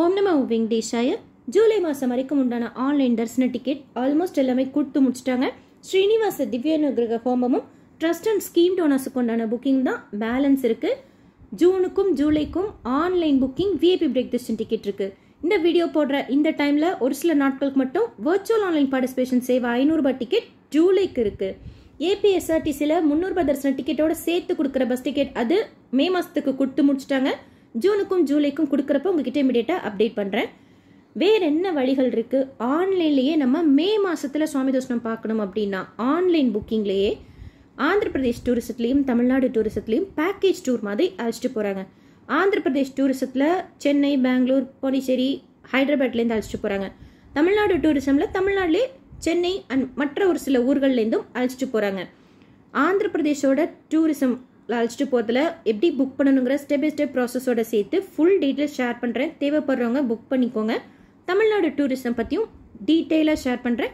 ஓம் நம வெங்கடேஷாய ஜூலை மாதம் வரைக்கும் உண்டான ஆன்லைன் தரிசன டிக்கெட் ஆல்மோஸ்ட் எல்லாமே கொடுத்து முடிச்சிட்டாங்க ஸ்ரீனிவாச திவ்யானுகிரக ஹோமமும் ட்ரஸ்ட் அண்ட் ஸ்கீம் டோனர்ஸுக்கு உண்டான புக்கிங் தான் பேலன்ஸ் இருக்குது ஜூனுக்கும் ஜூலைக்கும் online booking VIP break darshan ticket இருக்குது இந்த வீடியோ போடுற இந்த டைமில் ஒரு சில நாட்களுக்கு மட்டும் வர்ச்சுவல் ஆன்லைன் பார்ட்டிசிபேஷன் சேவை ஐநூறுரூபா டிக்கெட் ஜூலைக்கு இருக்குது ஏபிஎஸ்ஆர்டிசியில் முந்நூறுபா தரிசன டிக்கெட்டோட சேர்த்து கொடுக்குற பஸ் டிக்கெட் அது மே மாதத்துக்கு கொடுத்து முடிச்சிட்டாங்க ஜூனுக்கும் ஜூலைக்கும் கொடுக்குறப்ப உங்ககிட்ட இமீடியட்டாக அப்டேட் பண்ணுறேன் வேறு என்ன வழிகள் இருக்குது ஆன்லைன்லேயே நம்ம மே மாதத்தில் சுவாமி தோஷனம் பார்க்கணும் அப்படின்னா ஆன்லைன் புக்கிங்லேயே ஆந்திர பிரதேஷ் டூரிசத்துலேயும் தமிழ்நாடு டூரிசத்துலேயும் பேக்கேஜ் டூர் மாதிரி அழைச்சிட்டு போகிறாங்க ஆந்திர பிரதேஷ் டூரிசத்தில் சென்னை பெங்களூர் பாண்டிச்சேரி ஹைதராபாத்லேருந்து அழைச்சிட்டு போகிறாங்க தமிழ்நாடு டூரிசமில் தமிழ்நாட்லேயே சென்னை அண்ட் மற்ற ஒரு சில ஊர்கள்லேருந்தும் அழைச்சிட்டு போகிறாங்க ஆந்திர பிரதேஷோட டூரிசம் அழைச்சிட்டு போகிறதுல எப்படி புக் பண்ணணுங்கிற ஸ்டெப் பை ஸ்டெப் ப்ராசஸோட சேர்த்து ஃபுல் டீட்டெயில்ஸ் ஷேர் பண்ணுறேன் தேவைப்படுறவங்க புக் பண்ணிக்கோங்க தமிழ்நாடு டூரிசம் பற்றியும் டீட்டெயிலாக ஷேர் பண்ணுறேன்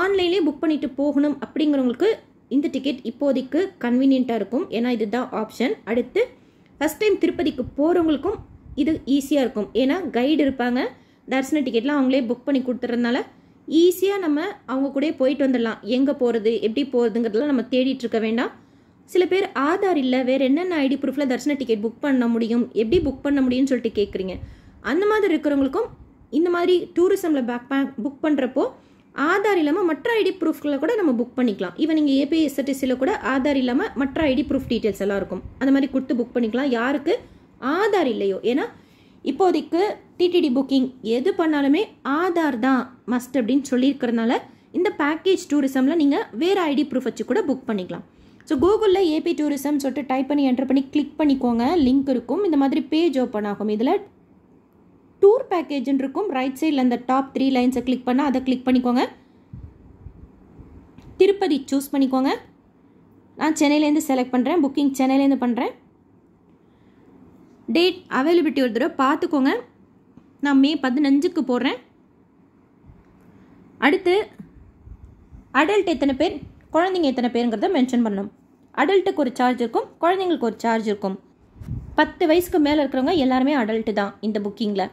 ஆன்லைன்லேயே புக் பண்ணிட்டு போகணும் அப்படிங்கிறவங்களுக்கு இந்த டிக்கெட் இப்போதைக்கு கன்வீனியண்ட்டாக இருக்கும் ஏன்னா இதுதான் ஆப்ஷன் அடுத்து ஃபஸ்ட் டைம் திருப்பதிக்கு போகிறவங்களுக்கும் இது ஈஸியாக இருக்கும் ஏன்னா கைடு இருப்பாங்க தரிசன டிக்கெட்லாம் அவங்களே புக் பண்ணி கொடுத்துறதுனால ஈஸியாக நம்ம அவங்க கூட போயிட்டு வந்துடலாம் எங்கே போகிறது எப்படி போகிறதுங்கிறதுலாம் நம்ம தேடிட்டு இருக்க வேண்டாம் சில பேர் ஆதார் இல்லை வேறு என்னென்ன ஐடி ப்ரூஃபில் தரிசன டிக்கெட் புக் பண்ண முடியும் எப்படி புக் பண்ண முடியும்னு சொல்லிட்டு கேட்குறீங்க அந்த மாதிரி இருக்கிறவங்களுக்கும் இந்த மாதிரி டூரிசமில் பேக் பேக் புக் பண்ணுறப்போ ஆதார் இல்லாமல் மற்ற ஐடி ப்ரூஃப்களை கூட நம்ம புக் பண்ணிக்கலாம் ஈவன் நீங்கள் ஏபிஎஸ்எஸ்டிசியில் கூட ஆதார் இல்லாமல் மற்ற ஐடி ப்ரூஃப் டீட்டெயில்ஸ் எல்லாம் இருக்கும் அந்த மாதிரி கொடுத்து புக் பண்ணிக்கலாம் யாருக்கு ஆதார் இல்லையோ ஏன்னா இப்போதைக்கு டிடிடி புக்கிங் எது பண்ணாலுமே ஆதார் தான் மஸ்ட் அப்படின்னு சொல்லியிருக்கிறதுனால இந்த பேக்கேஜ் டூரிசமில் நீங்கள் வேறு ஐடி ப்ரூஃப் வச்சு கூட புக் பண்ணிக்கலாம் ஸோ கூகுளில் ஏபி டூரிசம் சொல்லிட்டு டைப் பண்ணி என்ட்ரு பண்ணி கிளிக் பண்ணிக்கோங்க லிங்க் இருக்கும் இந்த மாதிரி பேஜ் ஓப்பன் ஆகும் இதில் டூர் பேக்கேஜ்னு இருக்கும் ரைட் சைடில் அந்த டாப் த்ரீ லைன்ஸை கிளிக் பண்ணால் அதை கிளிக் பண்ணிக்கோங்க திருப்பதி சூஸ் பண்ணிக்கோங்க நான் சென்னையிலேருந்து செலக்ட் பண்ணுறேன் புக்கிங் சென்னையிலேருந்து பண்ணுறேன் டேட் அவைலபிலிட்டி ஒரு தடவை பார்த்துக்கோங்க நான் மே பதினஞ்சுக்கு போடுறேன் அடுத்து அடல்ட் எத்தனை பேர் குழந்தைங்க எத்தனை பேருங்கிறத மென்ஷன் பண்ணணும் அடல்ட்டுக்கு ஒரு சார்ஜ் இருக்கும் குழந்தைங்களுக்கு ஒரு சார்ஜ் இருக்கும் பத்து வயசுக்கு மேலே இருக்கிறவங்க எல்லாருமே அடல்ட்டு தான் இந்த புக்கிங்கில்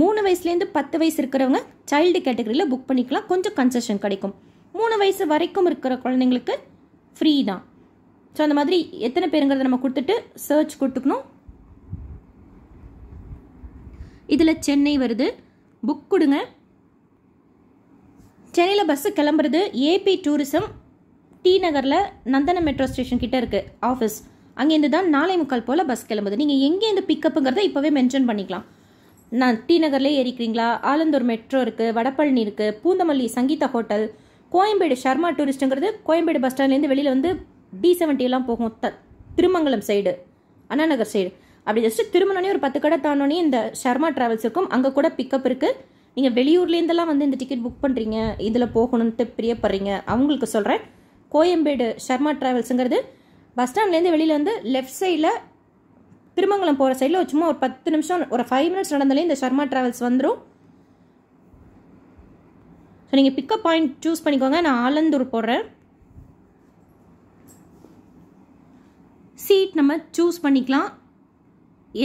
மூணு வயசுலேருந்து பத்து வயசு இருக்கிறவங்க சைல்டு கேட்டகரியில் புக் பண்ணிக்கலாம் கொஞ்சம் கன்செஷன் கிடைக்கும் மூணு வயசு வரைக்கும் இருக்கிற குழந்தைங்களுக்கு ஃப்ரீ தான் ஸோ அந்த மாதிரி எத்தனை பேருங்கிறத நம்ம கொடுத்துட்டு சர்ச் கொடுத்துக்கணும் இதில் சென்னை வருது புக் கொடுங்க சென்னையில் பஸ்ஸு கிளம்புறது ஏபி டூரிசம் டி நகரில் நந்தன மெட்ரோ ஸ்டேஷன் கிட்ட இருக்கு ஆஃபீஸ் அங்கேருந்து தான் நாளை முக்கால் போல் பஸ் கிளம்புது நீங்கள் இந்த பிக்கப்புங்கிறத இப்போவே மென்ஷன் பண்ணிக்கலாம் நான் டி நகர்லேயே ஏறிக்கிறீங்களா ஆலந்தூர் மெட்ரோ இருக்குது வடபழனி இருக்குது பூந்தமல்லி சங்கீதா ஹோட்டல் கோயம்பேடு ஷர்மா டூரிஸ்ட்டுங்கிறது கோயம்பேடு பஸ் ஸ்டாண்ட்லேருந்து வெளியில் வந்து டி எல்லாம் போகும் த திருமங்கலம் சைடு அண்ணா நகர் சைடு அப்படி ஜஸ்ட் திருமணம்னே ஒரு பத்து கடை தானோனே இந்த ஷர்மா ட்ராவல்ஸ் இருக்கும் அங்கே கூட பிக்கப் இருக்குது நீங்கள் வெளியூர்லேருந்தெல்லாம் வந்து இந்த டிக்கெட் புக் பண்ணுறீங்க இதில் போகணுன்ட்டு பிரியப்படுறீங்க அவங்களுக்கு சொல்கிறேன் கோயம்பேடு ஷர்மா ட்ராவல்ஸுங்கிறது பஸ் ஸ்டாண்ட்லேருந்து வெளியில் வந்து லெஃப்ட் சைடில் திருமங்கலம் போகிற சைடில் ஒரு சும்மா ஒரு பத்து நிமிஷம் ஒரு ஃபைவ் மினிட்ஸ் நடந்தாலே இந்த ஷர்மா ட்ராவல்ஸ் வந்துடும் ஸோ நீங்கள் பிக்கப் பாயிண்ட் சூஸ் பண்ணிக்கோங்க நான் ஆலந்தூர் போடுறேன் சீட் நம்ம சூஸ் பண்ணிக்கலாம்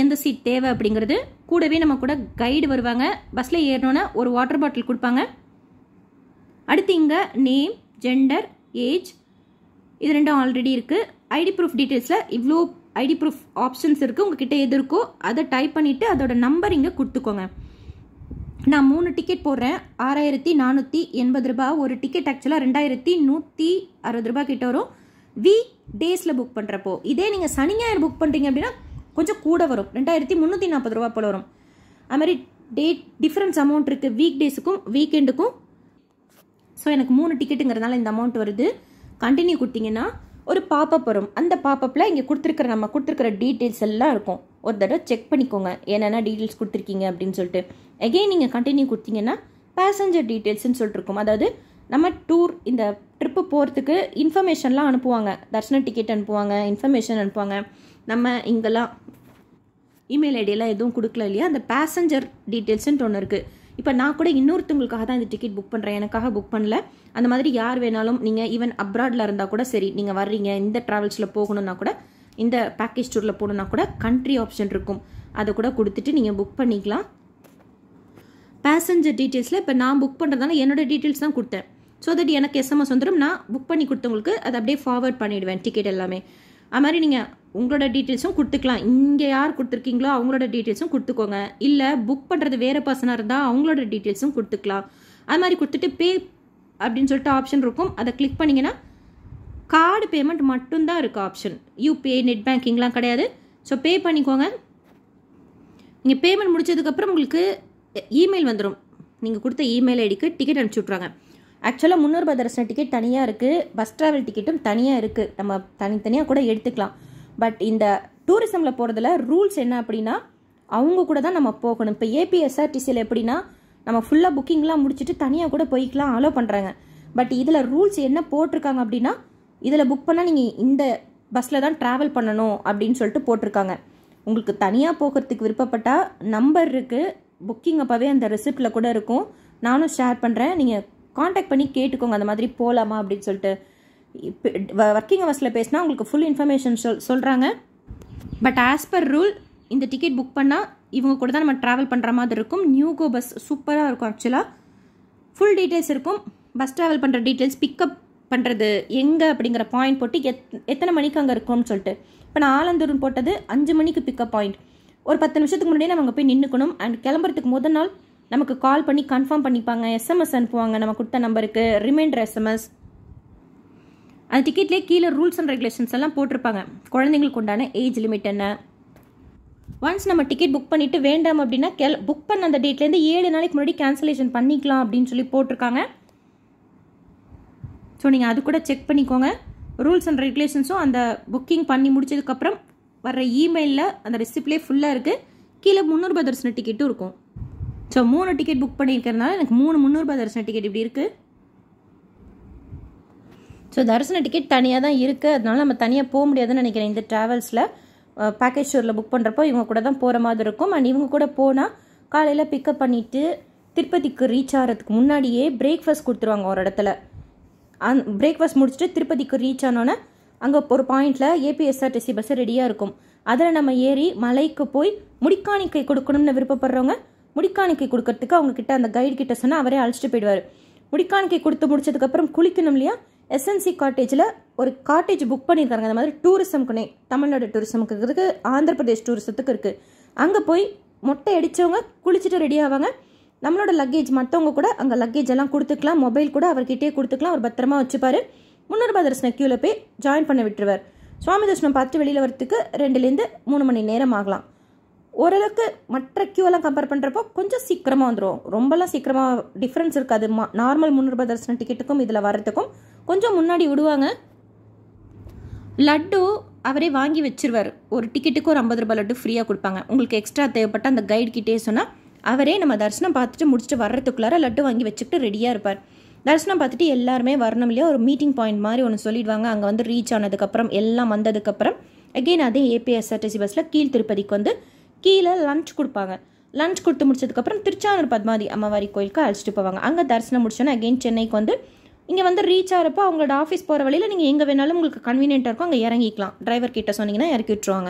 எந்த சீட் தேவை அப்படிங்கிறது கூடவே நம்ம கூட கைடு வருவாங்க பஸ்ஸில் ஏறினோன்னா ஒரு வாட்டர் பாட்டில் கொடுப்பாங்க அடுத்து இங்கே நேம் ஜெண்டர் ஏஜ் இது ரெண்டும் ஆல்ரெடி இருக்குது ஐடி ப்ரூஃப் டீட்டெயில்ஸில் இவ்வளோ ஐடி ப்ரூஃப் ஆப்ஷன்ஸ் இருக்குது உங்ககிட்ட எது இருக்கோ அதை டைப் பண்ணிவிட்டு அதோட நம்பர் இங்கே கொடுத்துக்கோங்க நான் மூணு டிக்கெட் போடுறேன் ஆறாயிரத்தி நானூற்றி எண்பது ரூபா ஒரு டிக்கெட் ஆக்சுவலாக ரெண்டாயிரத்தி நூற்றி அறுபது ரூபா கிட்ட வரும் வீக் டேஸில் புக் பண்ணுறப்போ இதே நீங்கள் சனி ஞாயிறு புக் பண்ணுறீங்க அப்படின்னா கொஞ்சம் கூட வரும் ரெண்டாயிரத்தி முந்நூற்றி நாற்பது ரூபா போல் வரும் மாதிரி டேட் டிஃப்ரென்ஸ் அமௌண்ட் இருக்குது வீக் டேஸுக்கும் வீக்கெண்டுக்கும் ஸோ எனக்கு மூணு டிக்கெட்டுங்கிறதுனால இந்த அமௌண்ட் வருது கண்டினியூ கொடுத்தீங்கன்னா ஒரு பாப்பப் வரும் அந்த பாப்பப்பில் இங்கே கொடுத்துருக்குற நம்ம கொடுத்துருக்குற டீட்டெயில்ஸ் எல்லாம் இருக்கும் ஒரு தடவை செக் பண்ணிக்கோங்க என்னென்ன டீட்டெயில்ஸ் கொடுத்துருக்கீங்க அப்படின்னு சொல்லிட்டு எகெயின் நீங்கள் கண்டினியூ கொடுத்தீங்கன்னா பேசஞ்சர் டீட்டெயில்ஸ்னு சொல்லிட்டு இருக்கும் அதாவது நம்ம டூர் இந்த ட்ரிப்பு போகிறதுக்கு இன்ஃபர்மேஷன்லாம் அனுப்புவாங்க தர்ஷன டிக்கெட் அனுப்புவாங்க இன்ஃபர்மேஷன் அனுப்புவாங்க நம்ம இங்கெல்லாம் இமெயில் ஐடியெல்லாம் எதுவும் கொடுக்கல இல்லையா அந்த பேசஞ்சர் டீட்டெயில்ஸ்ன்ட்டு ஒன்று இருக்குது இப்போ நான் கூட இன்னொருத்தவங்களுக்காக தான் இந்த டிக்கெட் புக் பண்ணுறேன் எனக்காக புக் பண்ணல அந்த மாதிரி யார் வேணாலும் நீங்கள் ஈவன் அப்ராடில் இருந்தால் கூட சரி நீங்கள் வர்றீங்க இந்த ட்ராவல்ஸில் போகணுன்னா கூட இந்த பேக்கேஜ் டூரில் போகணுன்னா கூட கண்ட்ரி ஆப்ஷன் இருக்கும் அதை கூட கொடுத்துட்டு நீங்கள் புக் பண்ணிக்கலாம் பேசஞ்சர் டீட்டெயில்ஸில் இப்போ நான் புக் பண்ணுறதுனால என்னோடய டீட்டெயில்ஸ் தான் கொடுத்தேன் ஸோ தட் எனக்கு எஸ்எம்எஸ் வந்துடும் நான் புக் பண்ணி கொடுத்தவங்களுக்கு அதை அப்படியே ஃபார்வர்ட் பண்ணிவிடுவேன் டிக்கெட் எல்லாமே அது மாதிரி நீங்கள் உங்களோட டீட்டெயில்ஸும் கொடுத்துக்கலாம் இங்கே யார் கொடுத்துருக்கீங்களோ அவங்களோட டீட்டெயில்ஸும் கொடுத்துக்கோங்க இல்லை புக் பண்ணுறது வேறு பர்சனாக இருந்தால் அவங்களோட டீட்டெயில்ஸும் கொடுத்துக்கலாம் அது மாதிரி கொடுத்துட்டு பே அப்படின்னு சொல்லிட்டு ஆப்ஷன் இருக்கும் அதை கிளிக் பண்ணிங்கன்னா கார்டு பேமெண்ட் மட்டும்தான் இருக்குது ஆப்ஷன் யூபிஐ நெட் பேங்கிங்லாம் கிடையாது ஸோ பே பண்ணிக்கோங்க நீங்கள் பேமெண்ட் முடிச்சதுக்கப்புறம் உங்களுக்கு இமெயில் வந்துடும் நீங்கள் கொடுத்த இமெயில் ஐடிக்கு டிக்கெட் அனுப்பிச்சி விட்ருவாங்க ஆக்சுவலாக முன்னூறுபா தரிசன டிக்கெட் தனியாக இருக்குது பஸ் ட்ராவல் டிக்கெட்டும் தனியாக இருக்குது நம்ம தனித்தனியாக கூட எடுத்துக்கலாம் பட் இந்த டூரிசமில் போகிறதுல ரூல்ஸ் என்ன அப்படின்னா அவங்க கூட தான் நம்ம போகணும் இப்போ ஏபிஎஸ்ஆர்டிசியில் எப்படின்னா நம்ம ஃபுல்லாக புக்கிங்லாம் முடிச்சுட்டு தனியாக கூட போய்க்கலாம் அலோவ் பண்ணுறாங்க பட் இதில் ரூல்ஸ் என்ன போட்டிருக்காங்க அப்படின்னா இதில் புக் பண்ணால் நீங்கள் இந்த பஸ்ஸில் தான் ட்ராவல் பண்ணணும் அப்படின்னு சொல்லிட்டு போட்டிருக்காங்க உங்களுக்கு தனியாக போகிறதுக்கு விருப்பப்பட்டால் நம்பர் இருக்குது புக்கிங் அப்போவே அந்த ரெசிப்டில் கூட இருக்கும் நானும் ஷேர் பண்ணுறேன் நீங்கள் காண்டாக்ட் பண்ணி கேட்டுக்கோங்க அந்த மாதிரி போகலாமா அப்படின்னு சொல்லிட்டு ஒர்க்கிங் ஹவர்ஸில் பேசினா உங்களுக்கு ஃபுல் இன்ஃபர்மேஷன் சொல் சொல்கிறாங்க பட் ஆஸ் பர் ரூல் இந்த டிக்கெட் புக் பண்ணால் இவங்க கூட தான் நம்ம ட்ராவல் பண்ணுற மாதிரி இருக்கும் நியூ கோ பஸ் சூப்பராக இருக்கும் ஆக்சுவலாக ஃபுல் டீட்டெயில்ஸ் இருக்கும் பஸ் ட்ராவல் பண்ணுற டீட்டெயில்ஸ் பிக்கப் பண்ணுறது எங்கே அப்படிங்கிற பாயிண்ட் போட்டு எத் எத்தனை மணிக்கு அங்கே இருக்கும்னு சொல்லிட்டு இப்போ நான் ஆலந்தூர்னு போட்டது அஞ்சு மணிக்கு பிக்கப் பாயிண்ட் ஒரு பத்து நிமிஷத்துக்கு முன்னாடியே நம்ம அங்கே போய் நின்றுக்கணும் அண்ட் கிளம்புறதுக்கு முதல் நாள் நமக்கு கால் பண்ணி கன்ஃபார்ம் பண்ணிப்பாங்க எஸ்எம்எஸ் அனுப்புவாங்க நம்ம கொடுத்த நம்பருக்கு ரிமைண்டர் எஸ்எம்எஸ் அந்த டிக்கெட்லேயே கீழே ரூல்ஸ் அண்ட் ரெகுலேஷன்ஸ் எல்லாம் போட்டிருப்பாங்க குழந்தைங்களுக்கு உண்டான ஏஜ் லிமிட் என்ன ஒன்ஸ் நம்ம டிக்கெட் புக் பண்ணிவிட்டு வேண்டாம் அப்படின்னா கெல் புக் பண்ண அந்த டேட்லேருந்து ஏழு நாளைக்கு முன்னாடி கேன்சலேஷன் பண்ணிக்கலாம் அப்படின்னு சொல்லி போட்டிருக்காங்க ஸோ நீங்கள் அது கூட செக் பண்ணிக்கோங்க ரூல்ஸ் அண்ட் ரெகுலேஷன்ஸும் அந்த புக்கிங் பண்ணி முடிச்சதுக்கப்புறம் வர்ற இமெயிலில் அந்த ரெசிப்டிலே ஃபுல்லாக இருக்குது கீழே முந்நூறுபா தரிசன டிக்கெட்டும் இருக்கும் ஸோ மூணு டிக்கெட் புக் பண்ணியிருக்கிறதுனால எனக்கு மூணு முந்நூறுபா தரிசன டிக்கெட் இப்படி இருக்குது ஸோ தரிசன டிக்கெட் தனியாக தான் இருக்குது அதனால நம்ம தனியாக போக முடியாதுன்னு நினைக்கிறேன் இந்த ட்ராவல்ஸில் பேக்கேஜ் ஷூரில் புக் பண்ணுறப்போ இவங்க கூட தான் போகிற மாதிரி இருக்கும் அண்ட் இவங்க கூட போனால் காலையில் பிக்கப் பண்ணிவிட்டு திருப்பதிக்கு ரீச் ஆகிறதுக்கு முன்னாடியே பிரேக்ஃபாஸ்ட் கொடுத்துருவாங்க ஒரு இடத்துல அந் பிரேக்ஃபாஸ்ட் முடிச்சுட்டு திருப்பதிக்கு ரீச் ஆனோன்னே அங்கே ஒரு பாயிண்டில் ஏபிஎஸ்ஆர்டிசி பஸ்ஸு ரெடியாக இருக்கும் அதில் நம்ம ஏறி மலைக்கு போய் முடிக்காணிக்கை கொடுக்கணும்னு விருப்பப்படுறவங்க முடிக்காணிக்கை கொடுக்கறதுக்கு அவங்கக்கிட்ட அந்த கைடு கிட்ட சொன்னால் அவரே அழைச்சிட்டு போயிடுவார் முடிக்காணிக்கை கொடுத்து முடிச்சதுக்கப்புறம் குளிக்கணும் இல்லையா எஸ்என்சி காட்டேஜில் ஒரு காட்டேஜ் புக் பண்ணியிருக்காங்க அந்த மாதிரி டூரிசம்க்குனே தமிழ்நாடு டூரிசமுக்கு இருக்குது ஆந்திர பிரதேஷ் டூரிசத்துக்கு இருக்குது அங்கே போய் மொட்டை அடித்தவங்க குளிச்சுட்டு ரெடி ஆவாங்க நம்மளோட லக்கேஜ் மற்றவங்க கூட அங்கே லக்கேஜ் எல்லாம் கொடுத்துக்கலாம் மொபைல் கூட அவர்கிட்டே கொடுத்துக்கலாம் அவர் பத்திரமா வச்சுப்பார் முன்னூறுபா தரிசன க்யூவில் போய் ஜாயின் பண்ண விட்டுருவார் சுவாமி தரிசனம் பார்த்து வெளியில் வரத்துக்கு ரெண்டுலேருந்து மூணு மணி நேரம் ஆகலாம் ஓரளவுக்கு மற்ற க்யூவெல்லாம் கம்பேர் பண்ணுறப்போ கொஞ்சம் சீக்கிரமாக வந்துடும் ரொம்பலாம் சீக்கிரமாக டிஃப்ரென்ஸ் இருக்காது மா நார்மல் முந்நூறுபா தரிசன டிக்கெட்டுக்கும் இதில் வர்றதுக்கும் கொஞ்சம் முன்னாடி விடுவாங்க லட்டு அவரே வாங்கி வச்சிருவார் ஒரு டிக்கெட்டுக்கு ஒரு ஐம்பது ரூபாய் லட்டு ஃப்ரீயாக கொடுப்பாங்க உங்களுக்கு எக்ஸ்ட்ரா தேவைப்பட்ட அந்த கிட்டே சொன்னால் அவரே நம்ம தரிசனம் பார்த்துட்டு முடிச்சுட்டு வர்றதுக்குள்ளார லட்டு வாங்கி வச்சுக்கிட்டு ரெடியாக இருப்பார் தரிசனம் பார்த்துட்டு எல்லாருமே வரணும் இல்லையா ஒரு மீட்டிங் பாயிண்ட் மாதிரி ஒன்று சொல்லிடுவாங்க அங்கே வந்து ரீச் ஆனதுக்கப்புறம் எல்லாம் வந்ததுக்கப்புறம் அகெயின் அதே ஏபிஎஸ்ஆர்டிசி பஸ்ஸில் கீழ் திருப்பதிக்கு வந்து கீழே லஞ்ச் கொடுப்பாங்க லஞ்ச் கொடுத்து முடிச்சதுக்கப்புறம் திருச்சானூர் பத்மாதி அம்மாவாரி கோயிலுக்கு அழைச்சிட்டு போவாங்க அங்கே தரிசனம் முடிச்சோன்னா அகெயின் சென்னைக்கு வந்து இங்கே வந்து ரீச் ஆகிறப்போ அவங்களோட ஆஃபீஸ் போகிற வழியில் நீங்கள் எங்கே வேணாலும் உங்களுக்கு கன்வீனியன்ட்டாக இருக்கும் அங்கே இறங்கிக்கலாம் டிரைவர் கிட்டே சொன்னீங்கன்னா இறக்கி விட்டுருவாங்க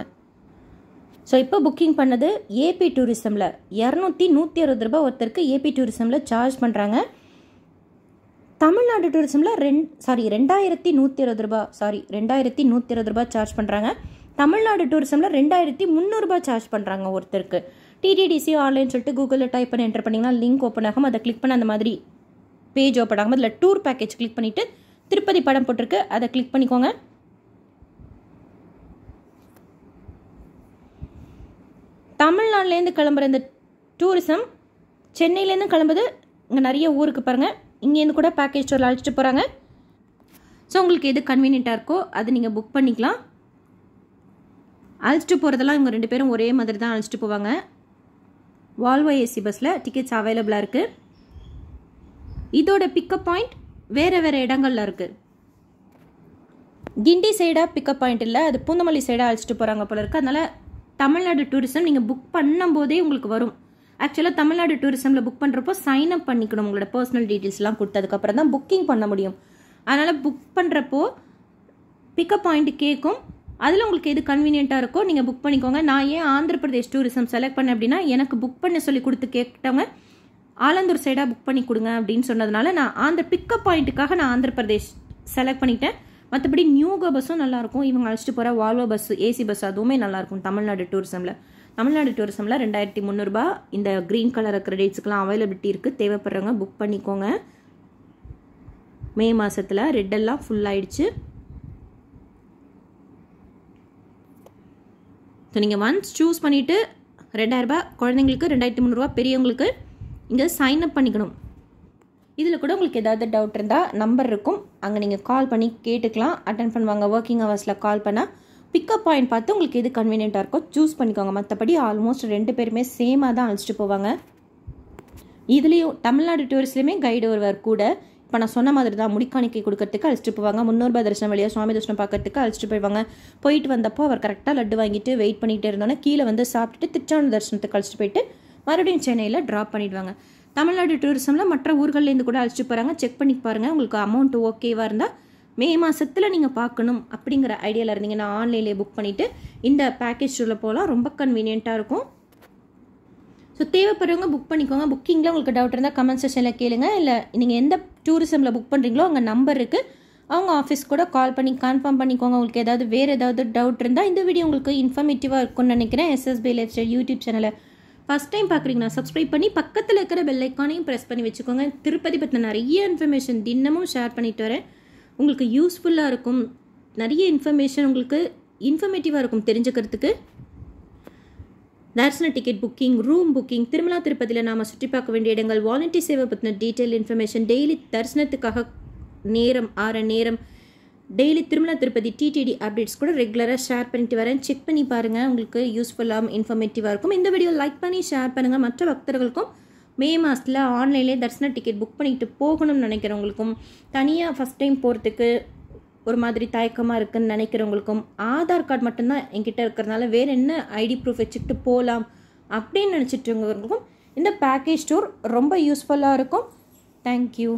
ஸோ இப்போ புக்கிங் பண்ணது ஏபி டூரிசமில் இரநூத்தி நூற்றி அறுபது ரூபா ஒருத்தருக்கு ஏபி டூரிசமில் சார்ஜ் பண்ணுறாங்க தமிழ்நாடு டூரிசமில் ரெண் சாரி ரெண்டாயிரத்தி நூற்றி அறுபது ரூபா சாரி ரெண்டாயிரத்தி நூற்றி அறுபது ரூபா சார்ஜ் பண்ணுறாங்க தமிழ்நாடு டூரிசமில் ரெண்டாயிரத்தி முந்நூறுரூபா சார்ஜ் பண்ணுறாங்க ஒருத்தருக்கு டிடிடிசி ஆன்லைன் சொல்லிட்டு கூகுளில் டைப் பண்ணி என்டர் பண்ணிங்கன்னா லிங்க் ஓப்பன் ஆகும் அதை கிளிக் பண்ண அந்த மாதிரி பேஜ் ஓப்பன் ஆகும்போது இல்லை டூர் பேக்கேஜ் கிளிக் பண்ணிவிட்டு திருப்பதி படம் போட்டிருக்கு அதை கிளிக் பண்ணிக்கோங்க தமிழ்நாட்டிலேருந்து கிளம்புற இந்த டூரிசம் சென்னையிலேருந்து கிளம்புது இங்கே நிறைய ஊருக்கு பாருங்கள் இங்கேருந்து கூட பேக்கேஜ் டூரில் அழைச்சிட்டு போகிறாங்க ஸோ உங்களுக்கு எது கன்வீனியண்ட்டாக இருக்கோ அது நீங்கள் புக் பண்ணிக்கலாம் அழைச்சிட்டு போகிறதெல்லாம் இவங்க ரெண்டு பேரும் ஒரே மாதிரி தான் அழைச்சிட்டு போவாங்க வால்வோ ஏசி பஸ்ஸில் டிக்கெட்ஸ் அவைலபிளாக இருக்குது இதோட பிக்கப் பாயிண்ட் வேறு வேறு இடங்களில் இருக்குது கிண்டி சைடாக பிக்கப் பாயிண்ட் இல்லை அது பூந்தமல்லி சைடாக அழைச்சிட்டு போகிறாங்க போல இருக்குது அதனால் தமிழ்நாடு டூரிசம் நீங்கள் புக் பண்ணும்போதே உங்களுக்கு வரும் ஆக்சுவலாக தமிழ்நாடு டூரிசமில் புக் பண்ணுறப்போ சைன் அப் பண்ணிக்கணும் உங்களோட பர்சனல் டீட்டெயில்ஸ்லாம் கொடுத்ததுக்கப்புறம் தான் புக்கிங் பண்ண முடியும் அதனால் புக் பண்ணுறப்போ பிக்கப் பாயிண்ட் கேட்கும் அதில் உங்களுக்கு எது கன்வீனியண்ட்டாக இருக்கோ நீங்கள் புக் பண்ணிக்கோங்க நான் ஏன் ஆந்திர பிரதேஷ் டூரிசம் செலக்ட் பண்ணேன் அப்படின்னா எனக்கு புக் பண்ண சொல்லி கொடுத்து கேட்டவங்க ஆலந்தூர் சைடாக புக் பண்ணி கொடுங்க அப்படின்னு சொன்னதுனால நான் ஆந்திர பிக்கப் பாயிண்ட்டுக்காக நான் ஆந்திர பிரதேஷ் செலக்ட் பண்ணிட்டேன் மற்றபடி நியூகோ பஸ்ஸும் நல்லாயிருக்கும் இவங்க அழைச்சிட்டு போகிற வால்வோ பஸ்ஸு ஏசி பஸ் அதுவுமே நல்லாயிருக்கும் தமிழ்நாடு டூரிசமில் தமிழ்நாடு டூரிசமில் ரெண்டாயிரத்தி முந்நூறுபா இந்த க்ரீன் கலர் கிரெடிட்ஸ்க்கெலாம் அவைலபிலிட்டி இருக்குது தேவைப்படுறவங்க புக் பண்ணிக்கோங்க மே மாதத்தில் ரெட்டெல்லாம் ஃபுல் ஆயிடுச்சு ஸோ நீங்கள் ஒன்ஸ் சூஸ் பண்ணிவிட்டு ரெண்டாயிரரூபா குழந்தைங்களுக்கு ரெண்டாயிரத்தி முந்நூறுரூவா பெரியவங்களுக்கு இங்கே சைன் அப் பண்ணிக்கணும் இதில் கூட உங்களுக்கு ஏதாவது டவுட் இருந்தால் நம்பர் இருக்கும் அங்கே நீங்கள் கால் பண்ணி கேட்டுக்கலாம் அட்டன் பண்ணுவாங்க ஒர்க்கிங் ஹவர்ஸில் கால் பண்ணால் பிக்கப் பாயிண்ட் பார்த்து உங்களுக்கு எது கன்வீனியண்ட்டாக இருக்கோ சூஸ் பண்ணிக்கோங்க மற்றபடி ஆல்மோஸ்ட் ரெண்டு பேருமே சேமாக தான் அழைச்சிட்டு போவாங்க இதுலேயும் தமிழ்நாடு டூரிஸ்ட்லேயுமே கைடு ஒருவர் கூட இப்போ நான் சொன்ன மாதிரி தான் முடிக்காணிக்கை கொடுக்கறதுக்கு அழைச்சிட்டு போவாங்க முன்னோர்பா தரிசனம் வழியாக சுவாமி தரிசனம் பார்க்கறதுக்கு அழைச்சிட்டு போயிடுவாங்க போயிட்டு வந்தப்போ அவர் கரெக்டாக லட்டு வாங்கிட்டு வெயிட் பண்ணிகிட்டே இருந்தோன்னே கீழே வந்து சாப்பிட்டுட்டு திருச்சானூர் தரிசனத்துக்கு அழைச்சிட்டு போயிட்டு மறுபடியும் சென்னையில் ட்ராப் பண்ணிவிடுவாங்க தமிழ்நாடு டூரிசமில் மற்ற ஊர்கள்லேருந்து கூட அழைச்சிட்டு போகிறாங்க செக் பண்ணி பாருங்கள் உங்களுக்கு அமௌண்ட் ஓகேவாக இருந்தால் மே மாதத்தில் நீங்கள் பார்க்கணும் அப்படிங்கிற ஐடியாவில் இருந்தீங்கன்னா ஆன்லைனில் புக் பண்ணிவிட்டு இந்த பேக்கேஜ் டூரில் போகலாம் ரொம்ப கன்வீனியண்ட்டாக இருக்கும் ஸோ தேவைப்படுறவங்க புக் பண்ணிக்கோங்க புக்கிங்கில் உங்களுக்கு டவுட் இருந்தால் கமெண்ட் செஷனில் கேளுங்க இல்லை நீங்கள் எந்த டூரிசமில் புக் பண்ணுறீங்களோ அங்கே நம்பர் இருக்குது அவங்க ஆஃபீஸ் கூட கால் பண்ணி கன்ஃபார்ம் பண்ணிக்கோங்க உங்களுக்கு ஏதாவது வேறு ஏதாவது டவுட் இருந்தால் இந்த வீடியோ உங்களுக்கு இன்ஃபர்மேட்டிவாக இருக்கும்னு நினைக்கிறேன் எஸ்எஸ்பி லெக்சர் யூடியூப் சேனலை ஃபஸ்ட் டைம் பார்க்குறீங்கன்னா சப்ஸ்கிரைப் பண்ணி பக்கத்தில் இருக்கிற பெல்லைக்கானையும் ப்ரெஸ் பண்ணி வச்சுக்கோங்க திருப்பதி பற்றின நிறைய இன்ஃபர்மேஷன் தினமும் ஷேர் பண்ணிட்டு வரேன் உங்களுக்கு யூஸ்ஃபுல்லாக இருக்கும் நிறைய இன்ஃபர்மேஷன் உங்களுக்கு இன்ஃபர்மேட்டிவாக இருக்கும் தெரிஞ்சுக்கிறதுக்கு தரிசன ticket booking room booking Tirumala திருப்பதியில் நாம் சுற்றி பார்க்க வேண்டிய இடங்கள் வாலண்டியர் சேவை பற்றின டீட்டெயில் இன்ஃபர்மேஷன் டெய்லி தரிசனத்துக்காக நேரம் ஆற நேரம் டெய்லி திருமண திருப்பதி டிடிடி அப்டேட்ஸ் கூட ரெகுலராக ஷேர் பண்ணிட்டு வரேன் செக் பண்ணி பாருங்கள் உங்களுக்கு யூஸ்ஃபுல்லாகவும் இன்ஃபர்மேட்டிவாக இருக்கும் இந்த வீடியோ லைக் பண்ணி ஷேர் பண்ணுங்கள் மற்ற பக்தர்களுக்கும் மே மாதத்தில் ஆன்லைன்லேயே தரிசன டிக்கெட் புக் பண்ணிட்டு போகணும்னு நினைக்கிறவங்களுக்கும் தனியாக ஃபஸ்ட் டைம் போகிறதுக்கு ஒரு மாதிரி தயக்கமாக இருக்குதுன்னு நினைக்கிறவங்களுக்கும் ஆதார் கார்டு மட்டும்தான் என்கிட்ட இருக்கிறதுனால வேறு என்ன ஐடி ப்ரூஃப் வச்சுக்கிட்டு போகலாம் அப்படின்னு நினச்சிட்டு இருக்கவங்களுக்கும் இந்த பேக்கேஜ் டூர் ரொம்ப யூஸ்ஃபுல்லாக இருக்கும் தேங்க்யூ